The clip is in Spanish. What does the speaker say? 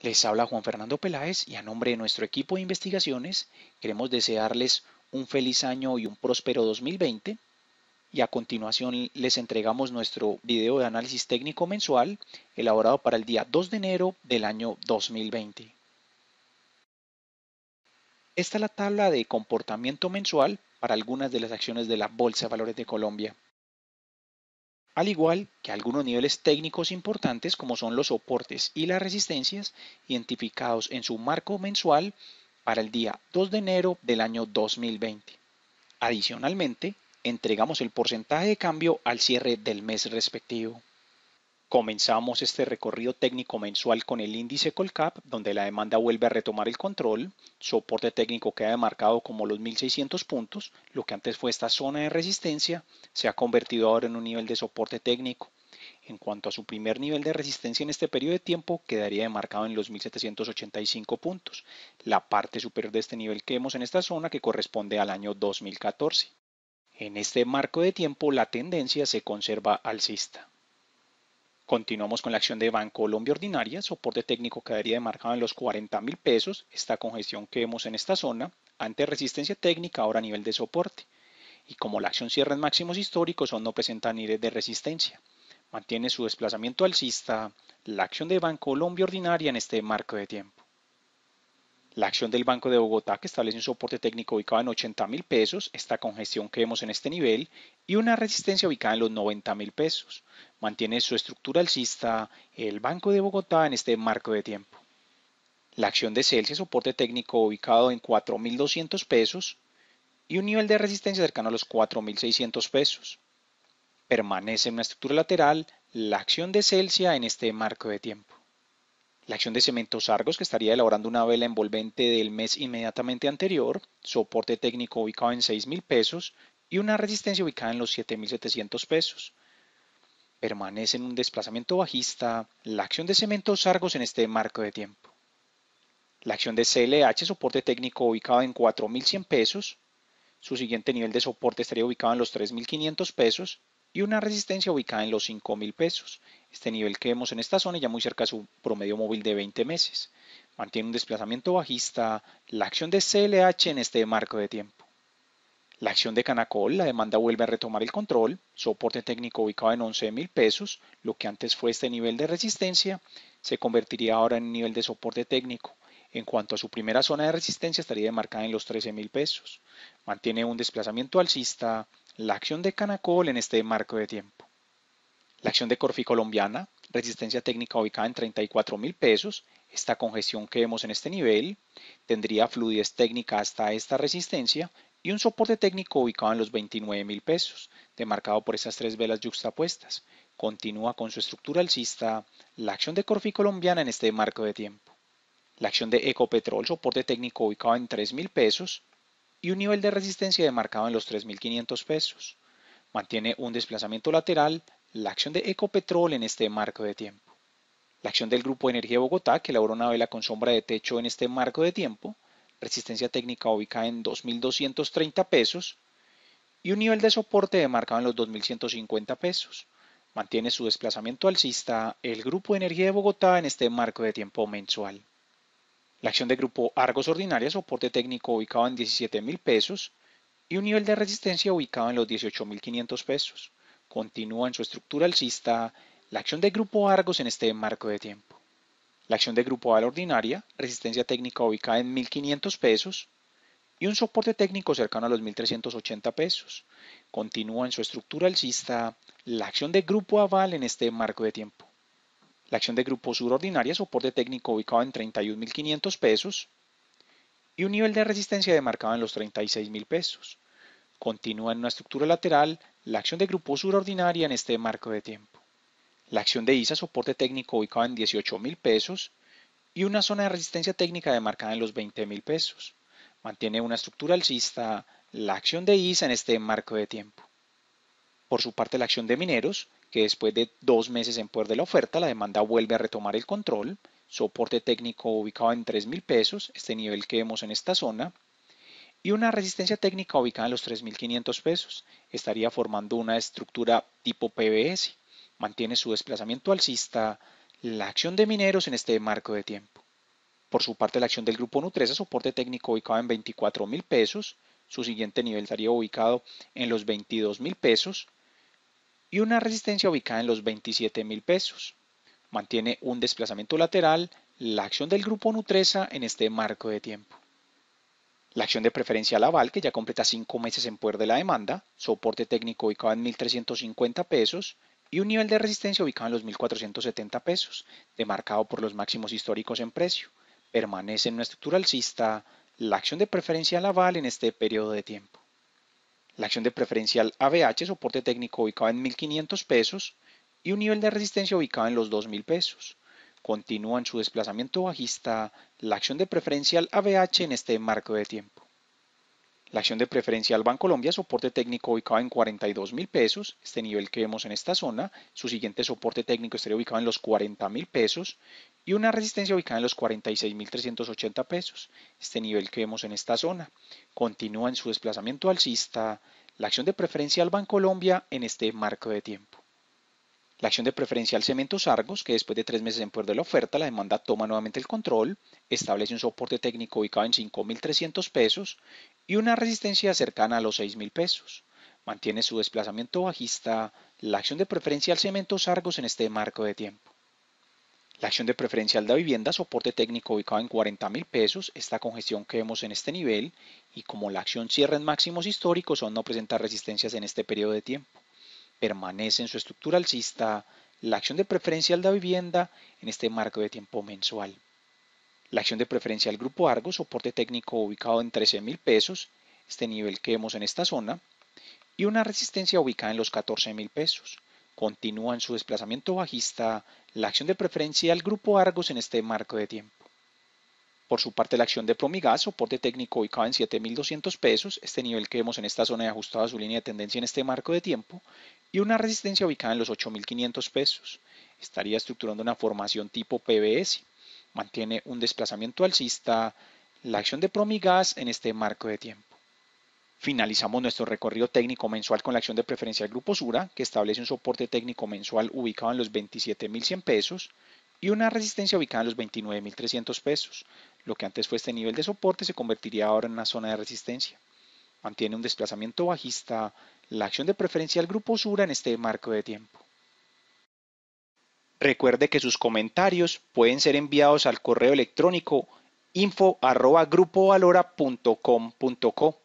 Les habla Juan Fernando Peláez y a nombre de nuestro equipo de investigaciones queremos desearles un feliz año y un próspero 2020. Y a continuación les entregamos nuestro video de análisis técnico mensual elaborado para el día 2 de enero del año 2020. Esta es la tabla de comportamiento mensual para algunas de las acciones de la Bolsa de Valores de Colombia al igual que algunos niveles técnicos importantes como son los soportes y las resistencias identificados en su marco mensual para el día 2 de enero del año 2020. Adicionalmente, entregamos el porcentaje de cambio al cierre del mes respectivo. Comenzamos este recorrido técnico mensual con el índice Colcap, donde la demanda vuelve a retomar el control, soporte técnico queda demarcado como los 1600 puntos, lo que antes fue esta zona de resistencia, se ha convertido ahora en un nivel de soporte técnico. En cuanto a su primer nivel de resistencia en este periodo de tiempo, quedaría demarcado en los 1785 puntos, la parte superior de este nivel que vemos en esta zona que corresponde al año 2014. En este marco de tiempo, la tendencia se conserva alcista. Continuamos con la acción de Bancolombia Ordinaria, soporte técnico quedaría demarcado en los 40 mil pesos, esta congestión que vemos en esta zona, ante resistencia técnica ahora a nivel de soporte. Y como la acción cierra en máximos históricos, aún no presenta niveles de resistencia. Mantiene su desplazamiento alcista la acción de Bancolombia Ordinaria en este marco de tiempo. La acción del Banco de Bogotá, que establece un soporte técnico ubicado en 80 mil pesos, esta congestión que vemos en este nivel, y una resistencia ubicada en los 90 mil pesos mantiene su estructura alcista el Banco de Bogotá en este marco de tiempo. La acción de Celsius soporte técnico ubicado en 4.200 pesos y un nivel de resistencia cercano a los 4.600 pesos. Permanece en una estructura lateral la acción de Celsius en este marco de tiempo. La acción de Cementos Argos, que estaría elaborando una vela envolvente del mes inmediatamente anterior, soporte técnico ubicado en 6.000 pesos y una resistencia ubicada en los 7.700 pesos permanece en un desplazamiento bajista, la acción de cementos Argos en este marco de tiempo. La acción de CLH, soporte técnico ubicado en 4.100 pesos, su siguiente nivel de soporte estaría ubicado en los 3.500 pesos y una resistencia ubicada en los 5.000 pesos. Este nivel que vemos en esta zona ya muy cerca a su promedio móvil de 20 meses. Mantiene un desplazamiento bajista la acción de CLH en este marco de tiempo. La acción de Canacol, la demanda vuelve a retomar el control, soporte técnico ubicado en 11,000 pesos, lo que antes fue este nivel de resistencia, se convertiría ahora en nivel de soporte técnico. En cuanto a su primera zona de resistencia, estaría demarcada en los 13,000 pesos. Mantiene un desplazamiento alcista la acción de Canacol en este marco de tiempo. La acción de Corfi Colombiana, resistencia técnica ubicada en 34 mil pesos, esta congestión que vemos en este nivel, tendría fluidez técnica hasta esta resistencia y un soporte técnico ubicado en los 29 mil pesos, demarcado por esas tres velas yuxtapuestas. Continúa con su estructura alcista la acción de Corfi colombiana en este marco de tiempo. La acción de Ecopetrol, soporte técnico ubicado en 3.000 pesos y un nivel de resistencia demarcado en los 3.500 pesos. Mantiene un desplazamiento lateral la acción de Ecopetrol en este marco de tiempo. La acción del Grupo Energía Bogotá, que elaboró una vela con sombra de techo en este marco de tiempo, resistencia técnica ubicada en 2.230 pesos y un nivel de soporte demarcado en los 2.150 pesos. Mantiene su desplazamiento alcista el Grupo de Energía de Bogotá en este marco de tiempo mensual. La acción de Grupo Argos Ordinaria, soporte técnico ubicado en 17.000 pesos y un nivel de resistencia ubicado en los 18.500 pesos. Continúa en su estructura alcista la acción de Grupo Argos en este marco de tiempo la acción de grupo Aval ordinaria, resistencia técnica ubicada en 1.500 pesos y un soporte técnico cercano a los 1.380 pesos. Continúa en su estructura alcista la acción de grupo aval en este marco de tiempo. La acción de grupo sur ordinaria, soporte técnico ubicado en 31.500 pesos y un nivel de resistencia demarcado en los 36.000 pesos. Continúa en una estructura lateral la acción de grupo sur ordinaria en este marco de tiempo. La acción de ISA soporte técnico ubicado en 18 mil pesos y una zona de resistencia técnica demarcada en los 20 mil pesos. Mantiene una estructura alcista la acción de ISA en este marco de tiempo. Por su parte, la acción de mineros, que después de dos meses en poder de la oferta, la demanda vuelve a retomar el control, soporte técnico ubicado en 3 mil pesos, este nivel que vemos en esta zona, y una resistencia técnica ubicada en los 3.500 pesos. Estaría formando una estructura tipo PBS mantiene su desplazamiento alcista la acción de mineros en este marco de tiempo. Por su parte, la acción del grupo Nutresa, soporte técnico ubicado en 24 mil pesos, su siguiente nivel estaría ubicado en los 22 mil pesos y una resistencia ubicada en los 27 mil pesos. Mantiene un desplazamiento lateral la acción del grupo Nutresa en este marco de tiempo. La acción de preferencia Laval, que ya completa cinco meses en poder de la demanda, soporte técnico ubicado en 1.350 pesos y un nivel de resistencia ubicado en los 1.470 pesos, demarcado por los máximos históricos en precio. Permanece en una estructura alcista la acción de preferencial aval en este periodo de tiempo. La acción de preferencial ABH, soporte técnico ubicado en 1.500 pesos y un nivel de resistencia ubicado en los 2.000 pesos. Continúa en su desplazamiento bajista la acción de preferencial ABH en este marco de tiempo. La acción de preferencial Colombia soporte técnico ubicado en 42 mil pesos, este nivel que vemos en esta zona. Su siguiente soporte técnico estaría ubicado en los 40 mil pesos y una resistencia ubicada en los 380 pesos, este nivel que vemos en esta zona. Continúa en su desplazamiento alcista la acción de preferencial Colombia en este marco de tiempo. La acción de preferencial Cementos Argos, que después de tres meses en poder de la oferta, la demanda toma nuevamente el control, establece un soporte técnico ubicado en 5.300 pesos y una resistencia cercana a los 6,000 pesos. Mantiene su desplazamiento bajista la acción de preferencia al cemento Sargos en este marco de tiempo. La acción de preferencial de vivienda, soporte técnico ubicado en 40,000 mil pesos, esta congestión que vemos en este nivel y como la acción cierra en máximos históricos o no presenta resistencias en este periodo de tiempo. Permanece en su estructura alcista la acción de preferencial de vivienda en este marco de tiempo mensual. La acción de preferencia del grupo Argos, soporte técnico ubicado en 13,000 pesos, este nivel que vemos en esta zona, y una resistencia ubicada en los 14,000 pesos. Continúa en su desplazamiento bajista la acción de preferencia del grupo Argos en este marco de tiempo. Por su parte, la acción de Promigas, soporte técnico ubicado en 7.200 pesos, este nivel que vemos en esta zona y ajustado a su línea de tendencia en este marco de tiempo, y una resistencia ubicada en los 8.500 pesos. Estaría estructurando una formación tipo PBS mantiene un desplazamiento alcista la acción de Promigas en este marco de tiempo. Finalizamos nuestro recorrido técnico mensual con la acción de preferencia del Grupo Sura, que establece un soporte técnico mensual ubicado en los 27.100 pesos y una resistencia ubicada en los 29.300 pesos. Lo que antes fue este nivel de soporte se convertiría ahora en una zona de resistencia. Mantiene un desplazamiento bajista la acción de preferencia del Grupo Sura en este marco de tiempo. Recuerde que sus comentarios pueden ser enviados al correo electrónico info.grupovalora.com.co.